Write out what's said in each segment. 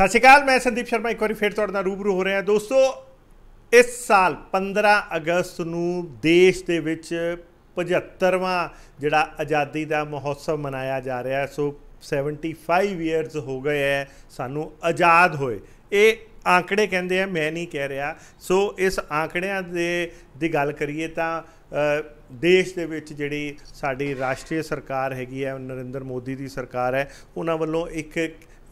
ਸਤਿ ਸ਼੍ਰੀ ਅਕਾਲ ਮੈਂ ਸੰਦੀਪ ਸ਼ਰਮਾ ਇੱਕ ਵਾਰੀ ਫੇਰ ਤੁਹਾਡੇ ਨਾਲ ਰੂਬਰੂ ਹੋ ਰਿਹਾ ਦੋਸਤੋ ਇਸ ਸਾਲ 15 ਅਗਸਤ ਨੂੰ ਦੇਸ਼ ਦੇ ਵਿੱਚ 75ਵਾਂ ਜਿਹੜਾ ਆਜ਼ਾਦੀ ਦਾ ਮਹੋਤਸਵ ਮਨਾਇਆ ਜਾ ਰਿਹਾ ਸੋ 75 ਇਅਰਸ ਹੋ ਗਏ ਐ ਸਾਨੂੰ ਆਜ਼ਾਦ ਹੋਏ ਇਹ ਆંકੜੇ ਕਹਿੰਦੇ ਆ ਮੈਂ ਨਹੀਂ ਕਹਿ ਰਿਹਾ ਸੋ ਇਸ ਆંકੜਿਆਂ ਦੇ ਦੀ ਗੱਲ ਕਰੀਏ ਤਾਂ ਦੇਸ਼ ਦੇ ਵਿੱਚ ਜਿਹੜੀ ਸਾਡੀ ਰਾਸ਼ਟਰੀ ਸਰਕਾਰ ਹੈਗੀ ਹੈ ਨਰਿੰਦਰ ਮੋਦੀ ਦੀ ਸਰਕਾਰ ਹੈ ਉਹਨਾਂ ਵੱਲੋਂ ਇੱਕ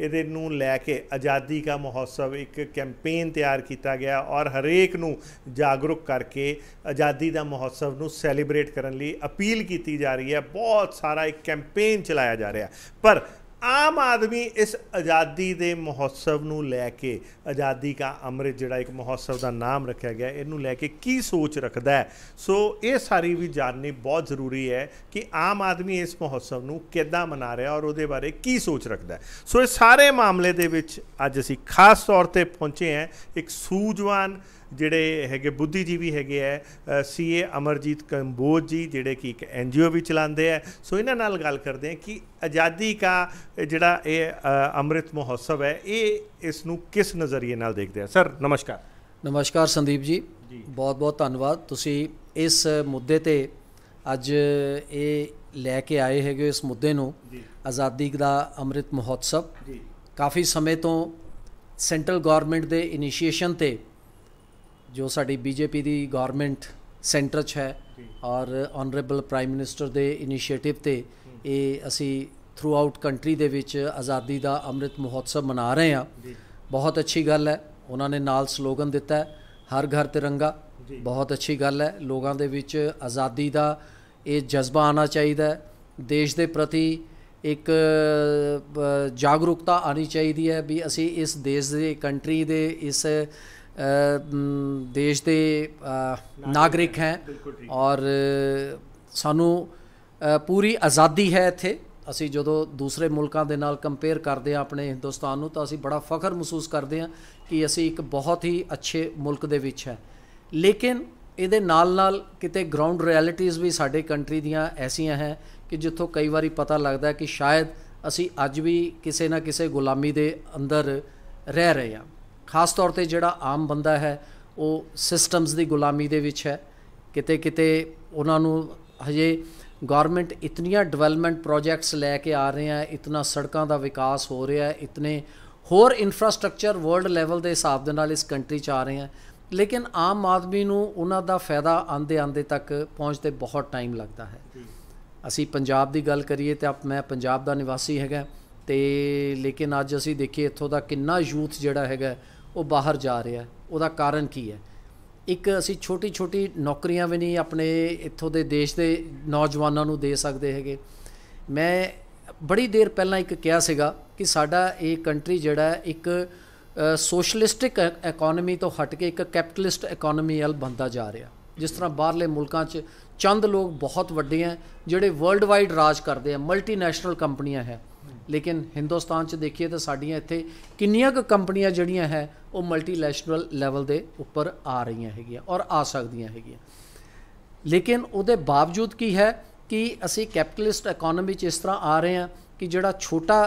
ਇਹਦੇ ਨੂੰ ਲੈ ਕੇ ਆਜ਼ਾਦੀ ਦਾ ਮਹੋਤਸਵ ਇੱਕ ਕੈਂਪੇਨ ਤਿਆਰ ਕੀਤਾ ਗਿਆ ਔਰ ਹਰੇਕ ਨੂੰ ਜਾਗਰੂਕ ਕਰਕੇ ਆਜ਼ਾਦੀ ਦਾ ਮਹੋਤਸਵ ਨੂੰ ਸੈਲੀਬ੍ਰੇਟ ਕਰਨ ਲਈ ਅਪੀਲ ਕੀਤੀ ਜਾ ਰਹੀ ਹੈ ਬਹੁਤ ਸਾਰਾ ਇੱਕ ਕੈਂਪੇਨ ਚਲਾਇਆ ਜਾ ਰਿਹਾ ਪਰ ਆਮ ਆਦਮੀ ਇਸ ਆਜ਼ਾਦੀ ਦੇ ਮਹੋਤਸਵ ਨੂੰ ਲੈ ਕੇ ਆਜ਼ਾਦੀ ਦਾ ਅੰਮ੍ਰਿਤ ਜਿਹੜਾ ਇੱਕ ਮਹੋਤਸਵ ਦਾ ਨਾਮ ਰੱਖਿਆ ਗਿਆ ਇਹਨੂੰ ਲੈ ਕੇ ਕੀ ਸੋਚ ਰੱਖਦਾ ਹੈ ਸੋ ਇਹ ਸਾਰੀ ਵੀ ਜਾਣਨੀ ਬਹੁਤ ਜ਼ਰੂਰੀ ਹੈ ਕਿ ਆਮ ਆਦਮੀ ਇਸ ਮਹੋਤਸਵ ਨੂੰ ਕਿੱਦਾਂ ਮਨਾ ਰਿਹਾ ਔਰ ਉਹਦੇ ਬਾਰੇ ਕੀ ਸੋਚ ਰੱਖਦਾ ਸੋ ਇਹ ਸਾਰੇ ਮਾਮਲੇ ਦੇ ਵਿੱਚ ਅੱਜ ਅਸੀਂ ਖਾਸ ਤੌਰ ਤੇ ਪਹੁੰਚੇ ਹਾਂ ਇੱਕ ਸੂਝਵਾਨ ਜਿਹੜੇ ਹੈਗੇ ਬੁੱਧੀਜੀਵੀ ਹੈਗੇ ਐ ਸੀਏ ਅਮਰਜੀਤ ਕੰਬੋਜ ਜੀ ਜਿਹੜੇ ਕਿ ਇੱਕ ਐਨਜੀਓ ਵੀ ਚਲਾਉਂਦੇ ਐ ਸੋ ਇਹਨਾਂ ਨਾਲ ਗੱਲ ਕਰਦੇ ਆ ਕਿ ਆਜ਼ਾਦੀ ਦਾ ਜਿਹੜਾ ਇਹ ਅੰਮ੍ਰਿਤ ਮਹੋਤਸਵ ਹੈ ਇਹ ਇਸ ਨੂੰ ਕਿਸ ਨਜ਼ਰੀਏ ਨਾਲ ਦੇਖਦੇ ਆ ਸਰ ਨਮਸਕਾਰ ਨਮਸਕਾਰ ਸੰਦੀਪ ਜੀ ਬਹੁਤ ਬਹੁਤ ਧੰਨਵਾਦ ਤੁਸੀਂ ਇਸ ਮੁੱਦੇ ਤੇ ਅੱਜ ਇਹ ਲੈ ਕੇ ਆਏ ਹੈਗੇ ਇਸ ਮੁੱਦੇ ਨੂੰ ਆਜ਼ਾਦੀ ਦਾ ਅੰਮ੍ਰਿਤ ਮਹੋਤਸਵ ਜੀ ਕਾਫੀ ਸਮੇਂ ਤੋਂ ਸੈਂਟਰਲ ਗਵਰਨਮੈਂਟ ਦੇ ਇਨੀਸ਼ੀਏਸ਼ਨ ਤੇ ਜੋ ਸਾਡੀ ਬੀਜੇਪੀ ਦੀ ਗਵਰਨਮੈਂਟ ਸੈਂਟਰ 'ਚ ਹੈ ਔਰ ਆਨਰੇਬਲ ਪ੍ਰਾਈਮ ਮਿਨਿਸਟਰ ਦੇ ਇਨੀਸ਼ੀਏਟਿਵ ਤੇ ਇਹ ਅਸੀਂ ਥਰੂ ਆਊਟ ਕੰਟਰੀ ਦੇ ਵਿੱਚ ਆਜ਼ਾਦੀ ਦਾ ਅੰਮ੍ਰਿਤ ਮਹੋਤਸਵ ਮਨਾ ਰਹੇ ਆ ਬਹੁਤ ਅੱਛੀ ਗੱਲ ਹੈ ਉਹਨਾਂ ਨੇ ਨਾਲ ਸਲੋਗਨ ਦਿੱਤਾ ਹਰ ਘਰ ਤਿਰੰਗਾ ਬਹੁਤ ਅੱਛੀ ਗੱਲ ਹੈ ਲੋਕਾਂ ਦੇ ਵਿੱਚ ਆਜ਼ਾਦੀ ਦਾ ਇਹ ਜਜ਼ਬਾ ਆਣਾ ਚਾਹੀਦਾ ਹੈ ਦੇਸ਼ ਦੇ ਪ੍ਰਤੀ ਇੱਕ ਜਾਗਰੂਕਤਾ ਆਣੀ ਚਾਹੀਦੀ ਹੈ ਵੀ ਅਸੀਂ ਇਸ ਦੇਸ਼ ਦੇ ਕੰਟਰੀ ਦੇ ਇਸ ਦੇਸ਼ ਦੇ ਨਾਗਰਿਕ ਹਾਂ ਔਰ ਸਾਨੂੰ ਪੂਰੀ ਆਜ਼ਾਦੀ ਹੈ ਇੱਥੇ ਅਸੀਂ ਜਦੋਂ ਦੂਸਰੇ ਮੁਲਕਾਂ ਦੇ ਨਾਲ ਕੰਪੇਅਰ ਕਰਦੇ ਆ ਆਪਣੇ ਹਿੰਦੁਸਤਾਨ ਨੂੰ ਤਾਂ ਅਸੀਂ ਬੜਾ ਫਖਰ ਮਹਿਸੂਸ ਕਰਦੇ ਆ ਕਿ ਅਸੀਂ ਇੱਕ ਬਹੁਤ ਹੀ ਅੱਛੇ ਮੁਲਕ ਦੇ ਵਿੱਚ ਹੈ ਲੇਕਿਨ ਇਹਦੇ ਨਾਲ-ਨਾਲ ਕਿਤੇ ਗਰਾਊਂਡ ਰਿਐਲਿਟੀਆਂ ਵੀ ਸਾਡੇ ਕੰਟਰੀ ਦੀਆਂ ਐਸੀਆਂ ਹੈ ਕਿ ਜਿੱਥੋਂ ਕਈ ਵਾਰੀ ਪਤਾ ਲੱਗਦਾ ਕਿ ਸ਼ਾਇਦ ਅਸੀਂ ਅੱਜ ਵੀ ਕਿਸੇ ਨਾ ਕਿਸੇ ਗੁਲਾਮੀ ਦੇ ਅੰਦਰ ਰਹਿ ਰਹੇ ਹਾਂ ਖਾਸ ਤੌਰ ਤੇ ਜਿਹੜਾ ਆਮ ਬੰਦਾ ਹੈ ਉਹ ਸਿਸਟਮਸ ਦੀ ਗੁਲਾਮੀ ਦੇ ਵਿੱਚ ਹੈ ਕਿਤੇ ਕਿਤੇ ਉਹਨਾਂ ਨੂੰ ਹਜੇ ਗਵਰਨਮੈਂਟ ਇਤਨੀਆਂ ਡਿਵੈਲਪਮੈਂਟ ਪ੍ਰੋਜੈਕਟਸ ਲੈ ਕੇ ਆ ਰਹੇ ਆ ਇਤਨਾ ਸੜਕਾਂ ਦਾ ਵਿਕਾਸ ਹੋ ਰਿਹਾ ਹੈ ਇਤਨੇ ਹੋਰ ਇਨਫਰਾਸਟ੍ਰਕਚਰ ਵਰਲਡ ਲੈਵਲ ਦੇ ਹਿਸਾਬ ਦੇ ਨਾਲ ਇਸ ਕੰਟਰੀ 'ਚ ਆ ਰਹੇ ਆ ਲੇਕਿਨ ਆਮ ਆਦਮੀ ਨੂੰ ਉਹਨਾਂ ਦਾ ਫਾਇਦਾ ਆਂਦੇ ਆਂਦੇ ਤੱਕ ਪਹੁੰਚਦੇ ਬਹੁਤ ਟਾਈਮ ਲੱਗਦਾ ਹੈ ਅਸੀਂ ਪੰਜਾਬ ਦੀ ਗੱਲ ਕਰੀਏ ਤੇ ਆਪ ਮੈਂ ਪੰਜਾਬ ਦਾ ਨਿਵਾਸੀ ਹੈਗਾ ਤੇ ਲੇਕਿਨ ਅੱਜ ਅਸੀਂ ਦੇਖੀਏ ਇੱਥੋਂ ਦਾ ਕਿੰਨਾ ਯੂਥ ਜਿਹੜਾ ਹੈਗਾ ਉਹ ਬਾਹਰ ਜਾ ਰਿਹਾ ਉਹਦਾ ਕਾਰਨ ਕੀ ਹੈ ਇੱਕ ਅਸੀਂ ਛੋਟੀ ਛੋਟੀ ਨੌਕਰੀਆਂ ਵੀ ਨਹੀਂ ਆਪਣੇ ਇੱਥੋਂ ਦੇ ਦੇਸ਼ ਦੇ ਨੌਜਵਾਨਾਂ ਨੂੰ ਦੇ ਸਕਦੇ ਹੈਗੇ ਮੈਂ ਬੜੀ ਦੇਰ ਪਹਿਲਾਂ ਇੱਕ ਕਿਹਾ ਸੀਗਾ ਕਿ ਸਾਡਾ ਇਹ ਕੰਟਰੀ ਜਿਹੜਾ ਇੱਕ ਸੋਸ਼ਲਿਸਟਿਕ ਇਕਨੋਮੀ ਤੋਂ ਹਟ ਕੇ ਇੱਕ ਕੈਪੀਟਲਿਸਟ ਇਕਨੋਮੀ ਵੱਲ ਬੰਦਾ ਜਾ ਰਿਹਾ ਜਿਸ ਤਰ੍ਹਾਂ ਬਾਹਰਲੇ ਮੁਲਕਾਂ 'ਚ ਚੰਦ ਲੋਕ ਬਹੁਤ ਵੱਡੇ ਆ ਜਿਹੜੇ ਵਰਲਡ ਵਾਈਡ ਰਾਜ ਕਰਦੇ ਆ ਮਲਟੀਨੈਸ਼ਨਲ ਕੰਪਨੀਆਂ ਹੈ ਲੇਕਿਨ ਹਿੰਦੁਸਤਾਨ 'ਚ ਦੇਖੀਏ ਤਾਂ ਸਾਡੀਆਂ ਇੱਥੇ ਕਿੰਨੀਆਂ ਕੁ ਕੰਪਨੀਆਂ ਜਿਹੜੀਆਂ ਹੈ ਉਹ ਮਲਟੀਲੈਸ਼ਨਲ ਲੈਵਲ ਦੇ ਉੱਪਰ ਆ ਰਹੀਆਂ ਹੈਗੀਆਂ ਔਰ ਆ ਸਕਦੀਆਂ ਹੈਗੀਆਂ ਲੇਕਿਨ ਉਹਦੇ ਬਾਵਜੂਦ ਕੀ ਹੈ ਕਿ ਅਸੀਂ ਕੈਪੀਟਲਿਸਟ ਇਕਨੋਮੀ 'ਚ ਇਸ ਤਰ੍ਹਾਂ ਆ ਰਹੇ ਹਾਂ ਕਿ ਜਿਹੜਾ ਛੋਟਾ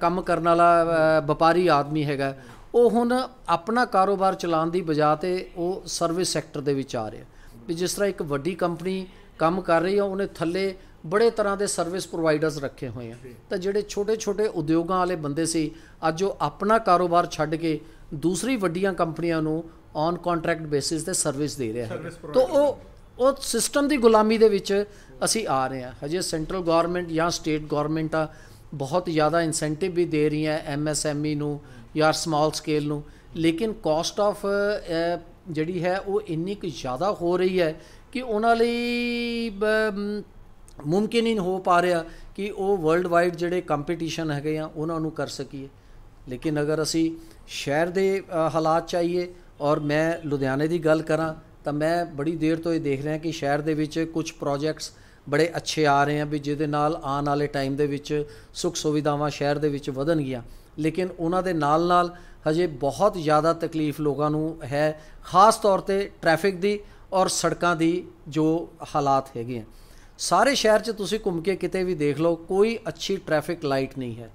ਕੰਮ ਕਰਨ ਵਾਲਾ ਵਪਾਰੀ ਆਦਮੀ ਹੈਗਾ ਉਹ ਹੁਣ ਆਪਣਾ ਕਾਰੋਬਾਰ ਚਲਾਉਣ ਦੀ ਬਜਾਏ ਤੇ ਉਹ ਸਰਵਿਸ ਸੈਕਟਰ ਦੇ ਵਿੱਚ ਆ ਰਿਹਾ ਵੀ ਜਿਸ ਤਰ੍ਹਾਂ ਇੱਕ ਵੱਡੀ ਕੰਪਨੀ ਕੰਮ ਕਰ ਰਹੀ ਹੈ ਉਹਨੇ ਥੱਲੇ ਬੜੇ ਤਰ੍ਹਾਂ ਦੇ ਸਰਵਿਸ ਪ੍ਰੋਵਾਈਡਰਸ ਰੱਖੇ ਹੋਏ ਆ ਤਾਂ ਜਿਹੜੇ ਛੋਟੇ-ਛੋਟੇ ਉਦਯੋਗਾਂ ਵਾਲੇ ਬੰਦੇ ਸੀ ਅੱਜ ਉਹ ਆਪਣਾ ਕਾਰੋਬਾਰ ਛੱਡ ਕੇ ਦੂਸਰੀ ਵੱਡੀਆਂ ਕੰਪਨੀਆਂ ਨੂੰ ਔਨ ਕੰਟਰੈਕਟ ਬੇਸਿਸ ਤੇ ਸਰਵਿਸ ਦੇ ਰਿਹਾ ਹੈ ਤਾਂ ਉਹ ਉਹ ਸਿਸਟਮ ਦੀ ਗੁਲਾਮੀ ਦੇ ਵਿੱਚ ਅਸੀਂ ਆ ਰਹੇ ਆ ਹਜੇ ਸੈਂਟਰਲ ਗਵਰਨਮੈਂਟ ਜਾਂ ਸਟੇਟ ਗਵਰਨਮੈਂਟ ਆ ਬਹੁਤ ਜ਼ਿਆਦਾ ਇਨਸੈਂਟਿਵ ਵੀ ਦੇ ਰਹੀ ਹੈ ਐਮਐਸਐਮਈ e ਨੂੰ ਜਾਂ ਸਮਾਲ ਸਕੇਲ ਨੂੰ ਲੇਕਿਨ ਕਾਸਟ ਆਫ ਜਿਹੜੀ ਹੈ ਉਹ ਇੰਨੀ ਕੁ ਜ਼ਿਆਦਾ ਹੋ ਰਹੀ ਹੈ ਕਿ ਉਹਨਾਂ ਲਈ ਮੁਮਕਿਨ ਹੀ ਹੋ ਪਾ ਰਿਹਾ ਕਿ ਉਹ ਵਰਲਡ ਵਾਈਡ ਜਿਹੜੇ ਕੰਪੀਟੀਸ਼ਨ ਹੈਗੇ ਆ ਉਹਨਾਂ ਨੂੰ ਕਰ ਸਕੀਏ ਲੇਕਿਨ ਅਗਰ ਅਸੀਂ ਸ਼ਹਿਰ ਦੇ ਹਾਲਾਤ ਚਾਹੀਏ ਔਰ ਮੈਂ ਲੁਧਿਆਣੇ ਦੀ ਗੱਲ ਕਰਾਂ ਤਾਂ ਮੈਂ ਬੜੀ ਦੇਰ ਤੋਂ ਇਹ ਦੇਖ ਰਿਹਾ ਕਿ ਸ਼ਹਿਰ ਦੇ ਵਿੱਚ ਕੁਝ ਪ੍ਰੋਜੈਕਟਸ ਬੜੇ ਅੱਛੇ ਆ ਰਹੇ ਆ ਵੀ ਜਿਹਦੇ ਨਾਲ ਆਉਣ ਵਾਲੇ ਟਾਈਮ ਦੇ ਵਿੱਚ ਸੁੱਖ ਸੁਵਿਧਾਵਾਂ ਸ਼ਹਿਰ ਦੇ ਵਿੱਚ ਵਧਣਗੀਆਂ ਲੇਕਿਨ ਉਹਨਾਂ ਦੇ ਨਾਲ-ਨਾਲ ਹਜੇ ਬਹੁਤ ਜ਼ਿਆਦਾ ਤਕਲੀਫ ਲੋਕਾਂ ਨੂੰ ਹੈ ਖਾਸ ਤੌਰ ਤੇ ਟ੍ਰੈਫਿਕ ਦੀ ਔਰ ਸੜਕਾਂ ਦੀ ਜੋ ਹਾਲਾਤ ਹੈਗੇ ਆ ਸਾਰੇ ਸ਼ਹਿਰ 'ਚ ਤੁਸੀਂ ਘੁੰਮ ਕੇ ਕਿਤੇ ਵੀ ਦੇਖ ਲਓ ਕੋਈ ਅੱਛੀ ਟ੍ਰੈਫਿਕ ਲਾਈਟ ਨਹੀਂ ਹੈ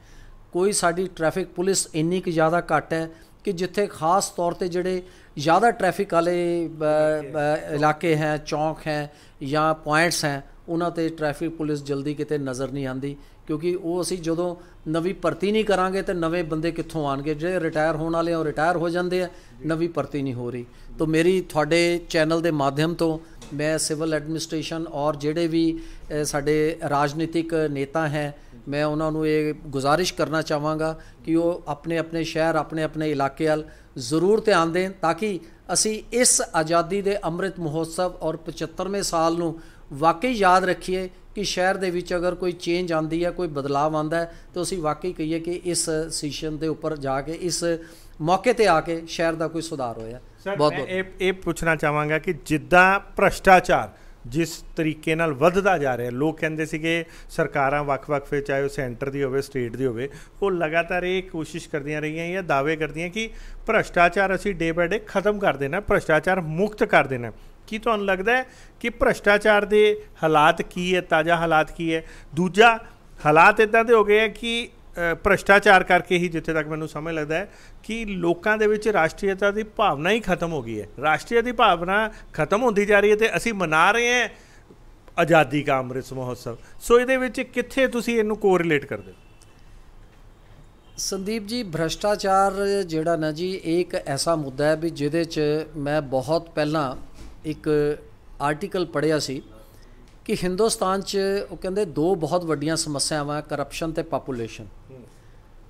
ਕੋਈ ਸਾਡੀ ਟ੍ਰੈਫਿਕ ਪੁਲਿਸ ਇੰਨੀ ਕਿ ਜ਼ਿਆਦਾ ਘੱਟ ਹੈ ਕਿ ਜਿੱਥੇ ਖਾਸ ਤੌਰ ਤੇ ਜਿਹੜੇ ਜ਼ਿਆਦਾ ਟ੍ਰੈਫਿਕ ਵਾਲੇ ਇਲਾਕੇ ਹੈ ਚੌਂਕ ਹੈ ਜਾਂ ਪੁਆਇੰਟਸ ਹੈ ਉਹਨਾਂ ਤੇ ਟ੍ਰੈਫਿਕ ਪੁਲਿਸ ਜਲਦੀ ਕਿਤੇ ਨਜ਼ਰ ਨਹੀਂ ਆਂਦੀ ਕਿਉਂਕਿ ਉਹ ਅਸੀਂ ਜਦੋਂ ਨਵੀਂ ਭਰਤੀ ਨਹੀਂ ਕਰਾਂਗੇ ਤੇ ਨਵੇਂ ਬੰਦੇ ਕਿੱਥੋਂ ਆਣਗੇ ਜਿਹੜੇ ਰਿਟਾਇਰ ਹੋਣ ਵਾਲੇ ਆ ਉਹ ਰਿਟਾਇਰ ਹੋ ਜਾਂਦੇ ਆ ਨਵੀਂ ਭਰਤੀ ਨਹੀਂ ਹੋ ਰਹੀ ਤਾਂ ਮੇਰੀ ਤੁਹਾਡੇ ਚੈਨਲ ਦੇ ਮਾਧਿਅਮ ਤੋਂ ਮੈਂ ਸਿਵਲ ਐਡਮਿਨਿਸਟ੍ਰੇਸ਼ਨ ਔਰ ਜਿਹੜੇ ਵੀ ਸਾਡੇ ਰਾਜਨੀਤਿਕ ਨੇਤਾ ਹੈ ਮੈਂ ਉਹਨਾਂ ਨੂੰ ਇਹ ਗੁਜ਼ਾਰਿਸ਼ ਕਰਨਾ ਚਾਹਾਂਗਾ ਕਿ ਉਹ ਆਪਣੇ ਆਪਣੇ ਸ਼ਹਿਰ ਆਪਣੇ ਆਪਣੇ ਇਲਾਕੇ ਵੱਲ ਜ਼ਰੂਰ ਧਿਆਨ ਦੇਣ ਤਾਂ ਕਿ ਅਸੀਂ ਇਸ ਆਜ਼ਾਦੀ ਦੇ ਅੰਮ੍ਰਿਤ ਮਹੋਤਸਵ ਔਰ 75ਵੇਂ ਸਾਲ ਨੂੰ ਵਾਕਈ ਯਾਦ ਰੱਖੀਏ ਕਿ ਸ਼ਹਿਰ ਦੇ ਵਿੱਚ ਅਗਰ ਕੋਈ ਚੇਂਜ ਆਂਦੀ ਹੈ ਕੋਈ ਬਦਲਾਅ ਆਂਦਾ ਹੈ ਤਾਂ ਅਸੀਂ ਵਾਕਈ ਕਹੀਏ ਕਿ ਇਸ ਸੀਸ਼ਨ ਦੇ ਉੱਪਰ ਜਾ ਕੇ ਇਸ ਮੌਕੇ ਤੇ ਆ ਕੇ ਸ਼ਹਿਰ ਦਾ ਕੋਈ ਸੁਧਾਰ ਹੋਇਆ ਬਹੁਤ ਬਹੁਤ ਇਹ ਇਹ ਪੁੱਛਣਾ ਚਾਹਾਂਗਾ ਕਿ ਜਿੱਦਾਂ ਭ੍ਰਸ਼ਟਾਚਾਰ ਜਿਸ ਤਰੀਕੇ ਨਾਲ ਵੱਧਦਾ ਜਾ ਰਿਹਾ ਲੋਕ ਕਹਿੰਦੇ ਸੀਗੇ ਸਰਕਾਰਾਂ ਵੱਖ-ਵੱਖ ਫੇ ਚਾਹੇ ਉਹ ਸੈਂਟਰ ਦੀ ਹੋਵੇ ਸਟੇਟ ਦੀ ਹੋਵੇ ਉਹ ਲਗਾਤਾਰ ਇਹ ਕੋਸ਼ਿਸ਼ ਕਰਦੀਆਂ ਰਹੀਆਂ ਜਾਂ ਦਾਅਵੇ ਕਰਦੀਆਂ ਕਿ ਭ੍ਰਸ਼ਟਾਚਾਰ ਅਸੀਂ ਡੇ ਬਾਏ ਡੇ ਖਤਮ ਕਰ ਦੇਣਾ ਭ੍ਰਸ਼ਟਾਚਾਰ ਮੁਕਤ ਕਰ ਦੇਣਾ ਕੀ ਤੁਹਾਨੂੰ ਲੱਗਦਾ ਹੈ ਕਿ ਭ੍ਰਸ਼ਟਾਚਾਰ ਦੇ ਹਾਲਾਤ ਕੀ ਹੈ ਤਾਜ਼ਾ ਹਾਲਾਤ ਕੀ ਹੈ ਦੂਜਾ ਹਾਲਾਤ ਇਦਾਂ ਦੇ ਹੋ ਗਏ ਆ ਕਿ ਭ੍ਰਸ਼ਟਾਚਾਰ ਕਰਕੇ ਹੀ ਜਿੱਥੇ ਤੱਕ ਮੈਨੂੰ ਸਮਝ ਲੱਗਦਾ ਹੈ ਕਿ ਲੋਕਾਂ ਦੇ ਵਿੱਚ ਰਾਸ਼ਟਰੀਅਤਾ ਦੀ ਭਾਵਨਾ ਹੀ ਖਤਮ ਹੋ ਗਈ ਹੈ ਰਾਸ਼ਟਰੀਅਤਾ ਦੀ ਭਾਵਨਾ ਖਤਮ ਹੁੰਦੀ ਜਾ ਰਹੀ ਹੈ ਤੇ ਅਸੀਂ ਮਨਾ ਰਹੇ ਹਾਂ ਆਜ਼ਾਦੀ ਦਾ ਅੰਮ੍ਰਿਤ ਮਹੋਤਸਵ ਸੋ ਇਹਦੇ ਵਿੱਚ ਕਿੱਥੇ ਤੁਸੀਂ ਇਹਨੂੰ ਕੋਰਿਲੇਟ ਕਰਦੇ ਹੋ ਸੰਦੀਪ ਜੀ ਭ੍ਰਸ਼ਟਾਚਾਰ ਜਿਹੜਾ ਨਾ ਜੀ ਇੱਕ ਐਸਾ ਮੁੱਦਾ ਹੈ ਵੀ ਜਿਹਦੇ 'ਚ ਮੈਂ ਬਹੁਤ ਪਹਿਲਾਂ ਇੱਕ ਆਰਟੀਕਲ ਪੜ੍ਹਿਆ ਸੀ ਕਿ ਹਿੰਦੁਸਤਾਨ 'ਚ ਉਹ ਕਹਿੰਦੇ ਦੋ ਬਹੁਤ ਵੱਡੀਆਂ ਸਮੱਸਿਆਵਾਂ ਕਰਪਸ਼ਨ ਤੇ ਪਾਪੂਲੇਸ਼ਨ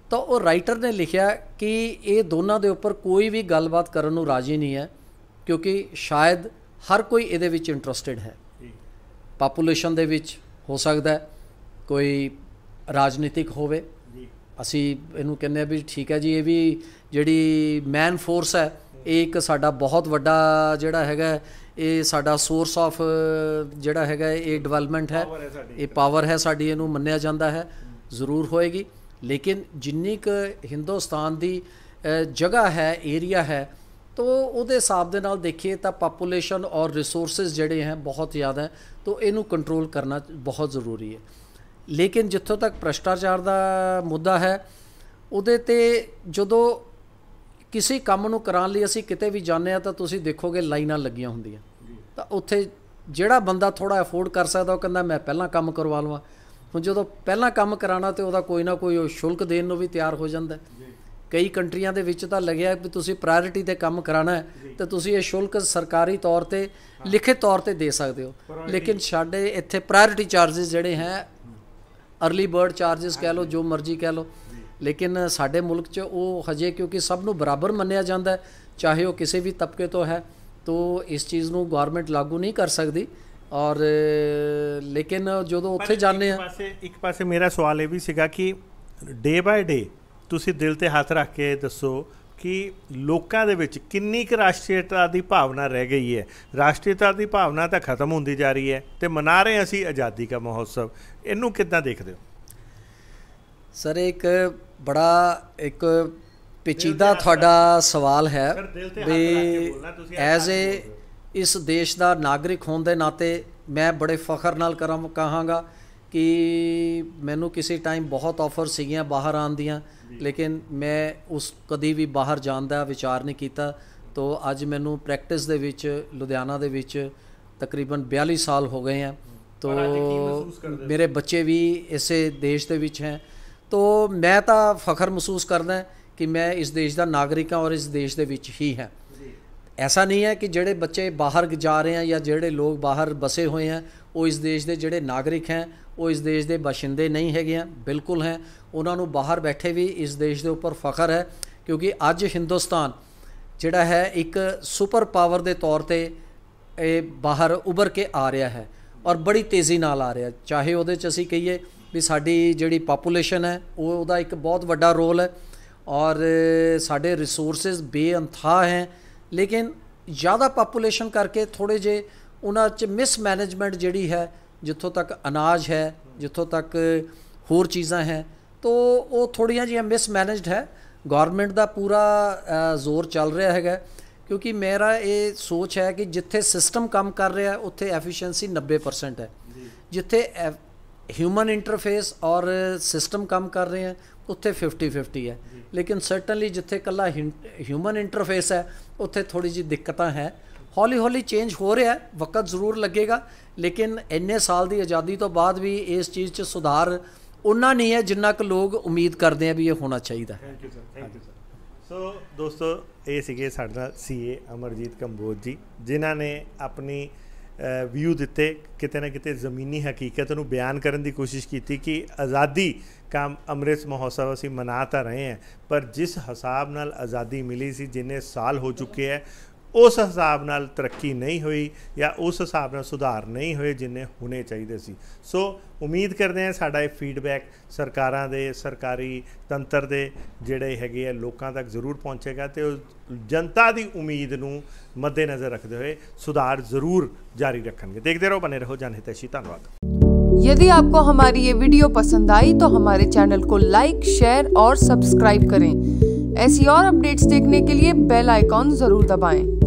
ਤਾਂ ਉਹ ਰਾਈਟਰ ਨੇ ਲਿਖਿਆ ਕਿ ਇਹ ਦੋਨਾਂ ਦੇ ਉੱਪਰ ਕੋਈ ਵੀ ਗੱਲਬਾਤ ਕਰਨ ਨੂੰ ਰਾਜੀ ਨਹੀਂ ਹੈ ਕਿਉਂਕਿ ਸ਼ਾਇਦ ਹਰ ਕੋਈ ਇਹਦੇ ਵਿੱਚ ਇੰਟਰਸਟਿਡ ਹੈ ਪਾਪੂਲੇਸ਼ਨ ਦੇ ਵਿੱਚ ਹੋ ਸਕਦਾ ਹੈ ਕੋਈ ਰਾਜਨੀਤਿਕ ਹੋਵੇ ਅਸੀਂ ਇਹਨੂੰ ਕਹਿੰਦੇ ਆ ਵੀ ਠੀਕ ਹੈ ਜੀ ਇਹ ਵੀ ਜਿਹੜੀ ਮੈਨ ਫੋਰਸ ਹੈ ਇਹ ਇੱਕ ਸਾਡਾ ਬਹੁਤ ਵੱਡਾ ਜਿਹੜਾ ਹੈਗਾ ਇਹ ਸਾਡਾ ਸੋਰਸ ਆਫ ਜਿਹੜਾ ਹੈਗਾ ਇਹ ਡਿਵੈਲਪਮੈਂਟ ਹੈ ਇਹ ਪਾਵਰ ਹੈ ਸਾਡੀ ਇਹਨੂੰ ਮੰਨਿਆ ਜਾਂਦਾ ਹੈ ਜ਼ਰੂਰ ਹੋਏਗੀ ਲੇਕਿਨ ਜਿੰਨੀ ਕ ਹਿੰਦੁਸਤਾਨ ਦੀ ਜਗ੍ਹਾ ਹੈ ਏਰੀਆ ਹੈ ਤੋ ਉਹਦੇ ਹਿਸਾਬ ਦੇ ਨਾਲ ਦੇਖੀਏ ਤਾਂ ਪਾਪੂਲੇਸ਼ਨ ਔਰ ਰਿਸੋਰਸਸ ਜਿਹੜੇ ਹੈ ਬਹੁਤ ਜ਼ਿਆਦਾ ਹੈ ਤੋ ਇਹਨੂੰ ਕੰਟਰੋਲ ਕਰਨਾ ਬਹੁਤ ਜ਼ਰੂਰੀ ਹੈ ਲੇਕਿਨ ਜਿੱਥੋਂ ਤੱਕ ਭ੍ਰਸ਼ਟਾਚਾਰ ਦਾ ਮੁੱਦਾ ਹੈ ਉਹਦੇ ਤੇ ਜਦੋਂ ਕਿਸੇ ਕੰਮ ਨੂੰ ਕਰਾਉਣ ਲਈ ਅਸੀਂ ਕਿਤੇ ਵੀ ਜਾਂਦੇ ਆ ਤਾਂ ਤੁਸੀਂ ਦੇਖੋਗੇ ਲਾਈਨਾਂ ਲੱਗੀਆਂ ਹੁੰਦੀਆਂ ਤਾਂ ਉੱਥੇ ਜਿਹੜਾ ਬੰਦਾ ਥੋੜਾ ਅਫੋਰਡ ਕਰ ਸਕਦਾ ਉਹ ਕਹਿੰਦਾ ਮੈਂ ਪਹਿਲਾਂ ਕੰਮ ਕਰਵਾ ਲਵਾਂ ਹੁਣ ਜਦੋਂ ਪਹਿਲਾਂ ਕੰਮ ਕਰਾਣਾ ਤੇ ਉਹਦਾ ਕੋਈ ਨਾ ਕੋਈ ਉਹ ਸ਼ੁਲਕ ਦੇਣ ਨੂੰ ਵੀ ਤਿਆਰ ਹੋ ਜਾਂਦਾ ਕਈ ਕੰਟਰੀਆਂ ਦੇ ਵਿੱਚ ਤਾਂ ਲੱਗਿਆ ਵੀ ਤੁਸੀਂ ਪ੍ਰਾਇੋਰਟੀ ਤੇ ਕੰਮ ਕਰਾਣਾ ਹੈ ਤੇ ਤੁਸੀਂ ਇਹ ਸ਼ੁਲਕ ਸਰਕਾਰੀ ਤੌਰ ਤੇ ਲਿਖੇ ਤੌਰ ਤੇ ਦੇ ਸਕਦੇ ਹੋ ਲੇਕਿਨ ਸਾਡੇ ਇੱਥੇ ਪ੍ਰਾਇੋਰਟੀ ਚਾਰजेस ਜਿਹੜੇ ਹੈ अर्ਲੀ ਬਰਡ ਚਾਰजेस ਕਹਿ ਲਓ ਜੋ ਮਰਜ਼ੀ ਕਹਿ ਲਓ ਲੇਕਿਨ ਸਾਡੇ ਮੁਲਕ 'ਚ ਉਹ ਹਜੇ ਕਿਉਂਕਿ ਸਭ ਨੂੰ ਬਰਾਬਰ ਮੰਨਿਆ ਜਾਂਦਾ ਹੈ ਚਾਹੇ ਉਹ ਕਿਸੇ ਵੀ ਤਬਕੇ ਤੋਂ ਹੈ ਤੋ ਇਸ ਚੀਜ਼ ਨੂੰ ਗਵਰਨਮੈਂਟ ਲਾਗੂ ਨਹੀਂ ਕਰ ਸਕਦੀ ਔਰ ਲੇਕਿਨ ਜਦੋਂ ਉੱਥੇ ਜਾਂਦੇ ਆ ਪਾਸੇ ਇੱਕ ਪਾਸੇ ਮੇਰਾ ਸਵਾਲ ਇਹ ਵੀ ਸੀਗਾ ਕਿ ਡੇ ਬਾਏ ਡੇ ਤੁਸੀਂ ਦਿਲ ਤੇ ਹੱਥ ਰੱਖ ਕੇ ਦੱਸੋ ਕਿ ਲੋਕਾਂ ਦੇ ਵਿੱਚ ਕਿੰਨੀ ਕੁ ਰਾਸ਼ਟਰੀਅਤਾ ਦੀ ਭਾਵਨਾ ਰਹਿ ਗਈ ਹੈ ਰਾਸ਼ਟਰੀਅਤਾ ਦੀ ਭਾਵਨਾ ਤਾਂ ਖਤਮ ਹੁੰਦੀ ਜਾ ਰਹੀ ਹੈ ਤੇ ਮਨਾ ਰਹੇ ਅਸੀਂ ਆਜ਼ਾਦੀ ਦਾ ਮਹੋਤਸਵ ਇਹਨੂੰ ਕਿੱਦਾਂ ਦੇਖਦੇ ਹੋ ਸਰ ਇੱਕ ਬੜਾ ਇੱਕ ਪੇਚੀਦਾ ਤੁਹਾਡਾ ਸਵਾਲ ਹੈ ਵੀ ਐਜ਼ ਏ ਇਸ ਦੇਸ਼ ਦਾ ਨਾਗਰਿਕ ਹੋਣ ਦੇ ਨਾਤੇ ਮੈਂ ਬੜੇ ਫਖਰ ਨਾਲ ਕਰਮ ਕਹਾਂਗਾ ਕਿ ਮੈਨੂੰ ਕਿਸੇ ਟਾਈਮ ਬਹੁਤ ਆਫਰ ਸੀਗੀਆਂ ਬਾਹਰ ਆਣ ਦੀਆਂ ਲੇਕਿਨ ਮੈਂ ਉਸ ਕਦੀ ਵੀ ਬਾਹਰ ਜਾਣ ਦਾ ਵਿਚਾਰ ਨਹੀਂ ਕੀਤਾ ਤੋਂ ਅੱਜ ਮੈਨੂੰ ਪ੍ਰੈਕਟਿਸ ਦੇ ਵਿੱਚ ਲੁਧਿਆਣਾ ਦੇ ਵਿੱਚ ਤਕਰੀਬਨ 42 ਸਾਲ ਹੋ ਗਏ ਆ ਤੋਂ ਮੇਰੇ ਬੱਚੇ ਵੀ ਇਸੇ ਦੇਸ਼ ਦੇ ਵਿੱਚ ਹੈ ਤੋਂ ਮੈਂ ਤਾਂ ਫਖਰ ਮਹਿਸੂਸ ਕਰਦਾ ਹਾਂ ਕਿ ਮੈਂ ਇਸ ਦੇਸ਼ ਦਾ ਨਾਗਰਿਕ ਹਾਂ ਔਰ ਇਸ ਦੇਸ਼ ਦੇ ਵਿੱਚ ਹੀ ਹਾਂ ਐਸਾ ਨਹੀਂ ਹੈ ਕਿ ਜਿਹੜੇ ਬੱਚੇ ਬਾਹਰ ਜਾ ਰਹੇ ਆ ਜਾਂ ਜਿਹੜੇ ਲੋਕ ਬਾਹਰ ਬਸੇ ਹੋਏ ਆ ਉਹ ਇਸ ਦੇਸ਼ ਦੇ ਜਿਹੜੇ ਨਾਗਰਿਕ ਹੈ ਉਹ ਇਸ ਦੇਸ਼ ਦੇ ਬਸ਼ਿੰਦੇ ਨਹੀਂ ਹੈਗੇ ਆ ਬਿਲਕੁਲ ਹੈ ਉਹਨਾਂ ਨੂੰ ਬਾਹਰ ਬੈਠੇ ਵੀ ਇਸ ਦੇਸ਼ ਦੇ ਉੱਪਰ ਫਖਰ ਹੈ ਕਿਉਂਕਿ ਅੱਜ ਹਿੰਦੁਸਤਾਨ ਜਿਹੜਾ ਹੈ ਇੱਕ ਸੁਪਰ ਪਾਵਰ ਦੇ ਤੌਰ ਤੇ ਇਹ ਬਾਹਰ ਉੱਭਰ ਕੇ ਆ ਰਿਹਾ ਹੈ ਔਰ ਬੜੀ ਤੇਜ਼ੀ ਨਾਲ ਆ ਰਿਹਾ ਚਾਹੇ ਉਹਦੇ ਚ ਅਸੀਂ ਕਹੀਏ ਵੀ ਸਾਡੀ ਜਿਹੜੀ ਪਾਪੂਲੇਸ਼ਨ ਹੈ ਉਹ ਉਹਦਾ ਇੱਕ ਬਹੁਤ ਵੱਡਾ ਰੋਲ ਹੈ ਔਰ ਸਾਡੇ ਰਿਸੋਰਸਸ ਬੇਅੰਥਾ ਹੈ ਲੇਕਿਨ ਜ਼ਿਆਦਾ ਪਾਪੂਲੇਸ਼ਨ ਕਰਕੇ ਥੋੜੇ ਜੇ ਉਹਨਾਂ 'ਚ ਮਿਸਮੈਨੇਜਮੈਂਟ ਜਿਹੜੀ ਹੈ ਜਿੱਥੋਂ ਤੱਕ ਅਨਾਜ ਹੈ ਜਿੱਥੋਂ ਤੱਕ ਹੋਰ ਚੀਜ਼ਾਂ ਹੈ ਤੋ ਉਹ ਥੋੜੀਆਂ ਜਿਹੀਆਂ ਮਿਸਮੈਨੇਜਡ ਹੈ ਗਵਰਨਮੈਂਟ ਦਾ ਪੂਰਾ ਜ਼ੋਰ ਚੱਲ ਰਿਹਾ ਹੈਗਾ ਕਿਉਂਕਿ ਮੇਰਾ ਇਹ ਸੋਚ ਹੈ ਕਿ ਜਿੱਥੇ ਸਿਸਟਮ ਕੰਮ ਕਰ ਰਿਹਾ ਉੱਥੇ ਐਫੀਸ਼ੀਐਂਸੀ 90% ਹੈ ਜਿੱਥੇ ਹਿਊਮਨ ਇੰਟਰਫੇਸ ਔਰ ਸਿਸਟਮ ਕੰਮ ਕਰ ਰਹੇ ਆ ਉੱਥੇ 50-50 ਹੈ ਲੇਕਿਨ ਸਰਟਨਲੀ ਜਿੱਥੇ ਕੱਲਾ ਹਿਊਮਨ ਇੰਟਰਫੇਸ ਹੈ ਉੱਥੇ ਥੋੜੀ ਜੀ ਦਿੱਕਤਾਂ ਹੈ ਹੌਲੀ-ਹੌਲੀ ਚੇਂਜ ਹੋ ਰਿਹਾ ਹੈ ਵਕਤ ਜ਼ਰੂਰ ਲੱਗੇਗਾ ਲੇਕਿਨ ਇੰਨੇ ਸਾਲ ਦੀ ਆਜ਼ਾਦੀ ਤੋਂ ਬਾਅਦ ਵੀ ਇਸ ਚੀਜ਼ 'ਚ ਸੁਧਾਰ ਉਹਨਾਂ ਨਹੀਂ ਹੈ ਜਿੰਨਾ ਕਿ ਲੋਕ ਉਮੀਦ ਕਰਦੇ ਆ ਵੀ ਇਹ ਹੋਣਾ ਚਾਹੀਦਾ thank you sir thank you sir so ਦੋਸਤੋ ਇਹ ਸੀਗੇ ਸਾਡਾ ਸੀਏ ਅਮਰਜੀਤ ਕੰਬੋਜ ਜੀ ਜਿਨ੍ਹਾਂ ਨੇ ਆਪਣੀ ਵਿਊ ਦਿੱਤੇ ਕਿਤੇ ਨਾ ਕਿਤੇ ਜ਼ਮੀਨੀ ਹਕੀਕਤ ਨੂੰ ਬਿਆਨ ਕਰਨ ਦੀ ਕੋਸ਼ਿਸ਼ ਕੀਤੀ ਕਿ ਆਜ਼ਾਦੀ ਕਾਮ ਅੰਮ੍ਰਿਤ ਮਹੋਤਸਵ ਅਸੀਂ ਮਨਾਤਾ ਰਹੇ ਹਾਂ ਪਰ ਜਿਸ ਹਿਸਾਬ ਨਾਲ ਆਜ਼ਾਦੀ ਮਿਲੀ ਸੀ ਜਿੰਨੇ ਸਾਲ ਹੋ ਚੁੱਕੇ ਹੈ ਉਸ ਹਿਸਾਬ ਨਾਲ ਤਰੱਕੀ ਨਹੀਂ ਹੋਈ ਜਾਂ ਉਸ ਹਿਸਾਬ ਨਾਲ ਸੁਧਾਰ ਨਹੀਂ ਹੋਏ ਜਿੰਨੇ ਹੋਣੇ ਚਾਹੀਦੇ ਸੀ ਸੋ ਉਮੀਦ ਕਰਦੇ ਹਾਂ ਸਾਡਾ ਇਹ ਫੀਡਬੈਕ ਸਰਕਾਰਾਂ ਦੇ ਸਰਕਾਰੀ ਤੰਤਰ ਦੇ ਜਿਹੜੇ ਹੈਗੇ ਆ ਲੋਕਾਂ ਤੱਕ ਜ਼ਰੂਰ ਪਹੁੰਚੇਗਾ ਤੇ ਉਹ ਜਨਤਾ ਦੀ ਉਮੀਦ ਨੂੰ ਮੱਦੇਨਜ਼ਰ ਰੱਖਦੇ ਹੋਏ ਸੁਧਾਰ ਜ਼ਰੂਰ ਜਾਰੀ ਰੱਖਣਗੇ ਦੇਖਦੇ ਰਹੋ ਬਨੇ ਰਹੋ ਜਨਹਿਤੈਸ਼ੀ ਧੰਨਵਾਦ यदि आपको हमारी ये वीडियो पसंद आई तो हमारे चैनल को लाइक शेयर और सब्सक्राइब करें ऐसी और अपडेट्स देखने के लिए बेल आइकॉन ज़रूर दबाएं।